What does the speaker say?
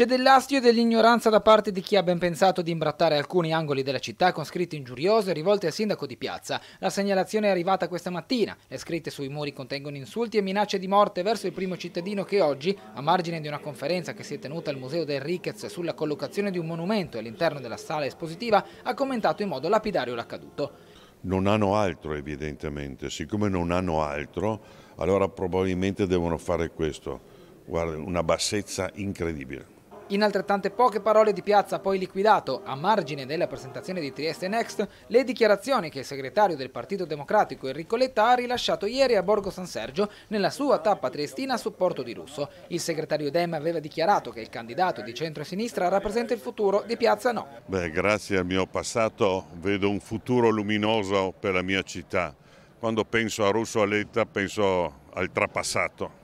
C'è dell'astio e dell'ignoranza da parte di chi ha ben pensato di imbrattare alcuni angoli della città con scritte ingiuriose rivolte al sindaco di piazza. La segnalazione è arrivata questa mattina. Le scritte sui muri contengono insulti e minacce di morte verso il primo cittadino che oggi, a margine di una conferenza che si è tenuta al Museo del Ricketts sulla collocazione di un monumento all'interno della sala espositiva, ha commentato in modo lapidario l'accaduto non hanno altro evidentemente, siccome non hanno altro, allora probabilmente devono fare questo. Guarda, una bassezza incredibile. In altrettante poche parole di Piazza ha poi liquidato, a margine della presentazione di Trieste Next, le dichiarazioni che il segretario del Partito Democratico Enrico Letta ha rilasciato ieri a Borgo San Sergio nella sua tappa triestina a supporto di Russo. Il segretario Dem aveva dichiarato che il candidato di centro-sinistra rappresenta il futuro, di Piazza no. Beh, grazie al mio passato vedo un futuro luminoso per la mia città. Quando penso a Russo e Letta penso al trapassato,